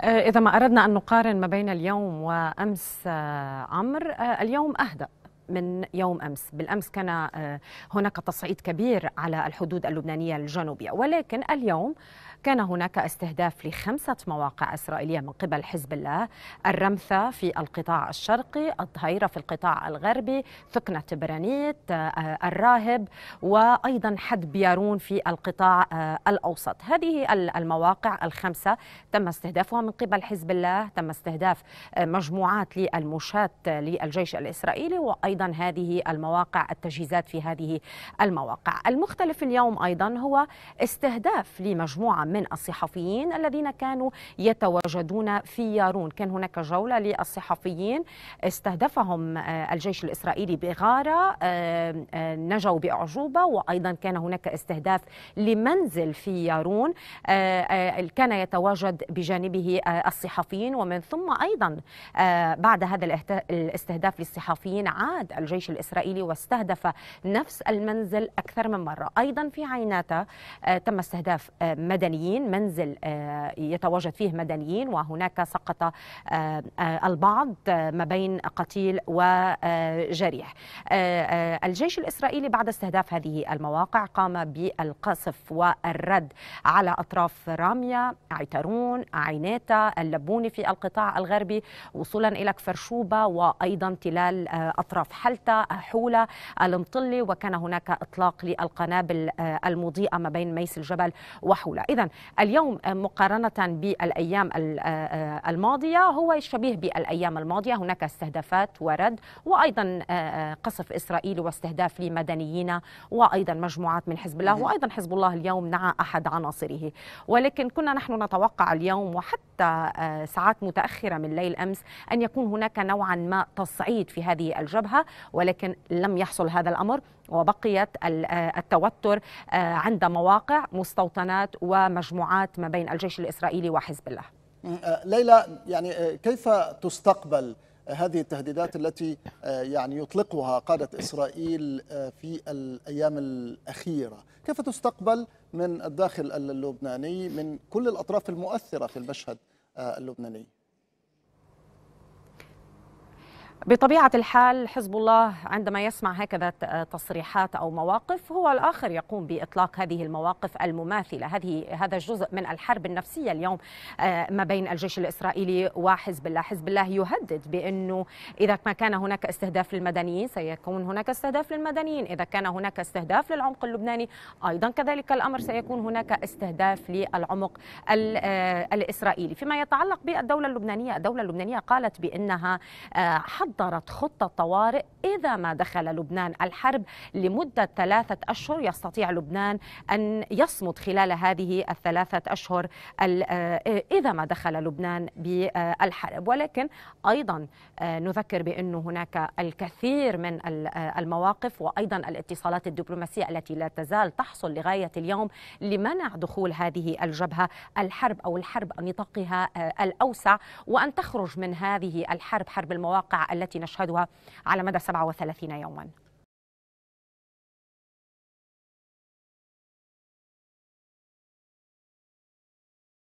آه، إذا ما أردنا أن نقارن ما بين اليوم وأمس آه، عمر آه، اليوم أهدأ من يوم امس، بالامس كان هناك تصعيد كبير على الحدود اللبنانيه الجنوبيه، ولكن اليوم كان هناك استهداف لخمسة مواقع إسرائيلية من قبل حزب الله الرمثة في القطاع الشرقي الظهيرة في القطاع الغربي ثكنة برانيت آه، الراهب وأيضا حد بيارون في القطاع آه، الأوسط هذه المواقع الخمسة تم استهدافها من قبل حزب الله تم استهداف آه، مجموعات للمشاة للجيش الإسرائيلي وأيضا هذه المواقع التجهيزات في هذه المواقع المختلف اليوم أيضا هو استهداف لمجموعة من الصحفيين الذين كانوا يتواجدون في يارون كان هناك جولة للصحفيين استهدفهم آه، الجيش الإسرائيلي بغارة آه، آه، نجوا بأعجوبة وأيضا كان هناك استهداف لمنزل في يارون كان يتواجد بجانبه الصحفيين ومن ثم أيضا بعد هذا الاستهداف للصحفيين عاد الجيش الإسرائيلي واستهدف نفس المنزل أكثر من مرة أيضا في عيناتا تم استهداف مدني مدنيين منزل آه، يتواجد فيه مدنيين وهناك سقط آه، آه، البعض ما بين قتيل وجريح الجيش الإسرائيلي بعد استهداف هذه المواقع قام بالقصف والرد على أطراف رامية عيترون عيناتا اللبوني في القطاع الغربي وصولا إلى كفرشوبة وأيضا تلال أطراف حلتا حولة المطلي وكان هناك إطلاق للقنابل المضيئة ما بين ميس الجبل وحولة إذا اليوم مقارنه بالايام آه، آه، الماضيه هو شبيه بالايام الماضيه هناك استهدافات ورد وايضا آه، قصف اسرائيلي واستهداف لمدنيين وايضا مجموعات من حزب الله وايضا حزب الله اليوم نعى احد عناصره ولكن كنا نحن نتوقع اليوم وحتى حتى آه، ساعات متأخرة من ليل أمس أن يكون هناك نوعا ما تصعيد في هذه الجبهة ولكن لم يحصل هذا الأمر وبقيت آه، التوتر آه، عند مواقع مستوطنات ومجموعات ما بين الجيش الإسرائيلي وحزب الله ليلى يعني كيف تستقبل هذه التهديدات التي آه، يعني يطلقها قادة إسرائيل آه، في الأيام الأخيرة كيف تستقبل من الداخل اللبناني من كل الأطراف المؤثرة في المشهد آه، اللبناني بطبيعة الحال حزب الله عندما يسمع هكذا تصريحات أو مواقف هو الآخر يقوم بإطلاق هذه المواقف المماثلة هذه هذا جزء من الحرب النفسية اليوم آه، ما بين الجيش الإسرائيلي وحزب الله حزب الله يهدد بأنه إذا ما كان هناك استهداف للمدنيين سيكون هناك استهداف للمدنيين إذا كان هناك استهداف للعمق اللبناني أيضا كذلك الأمر سيكون هناك استهداف للعمق آه، الإسرائيلي فيما يتعلق بالدولة اللبنانية الدولة اللبنانية قالت بأنها آه، صدرت خطة طوارئ إذا ما دخل لبنان الحرب لمدة ثلاثة أشهر يستطيع لبنان أن يصمد خلال هذه الثلاثة أشهر آه، إذا ما دخل لبنان بالحرب ولكن أيضا آه، نذكر بأن هناك الكثير من آه، المواقف وأيضا الاتصالات الدبلوماسية التي لا تزال تحصل لغاية اليوم لمنع دخول هذه الجبهة الحرب أو الحرب نطاقها الأوسع وأن تخرج من هذه الحرب حرب المواقع التي نشهدها على مدى 37 يوما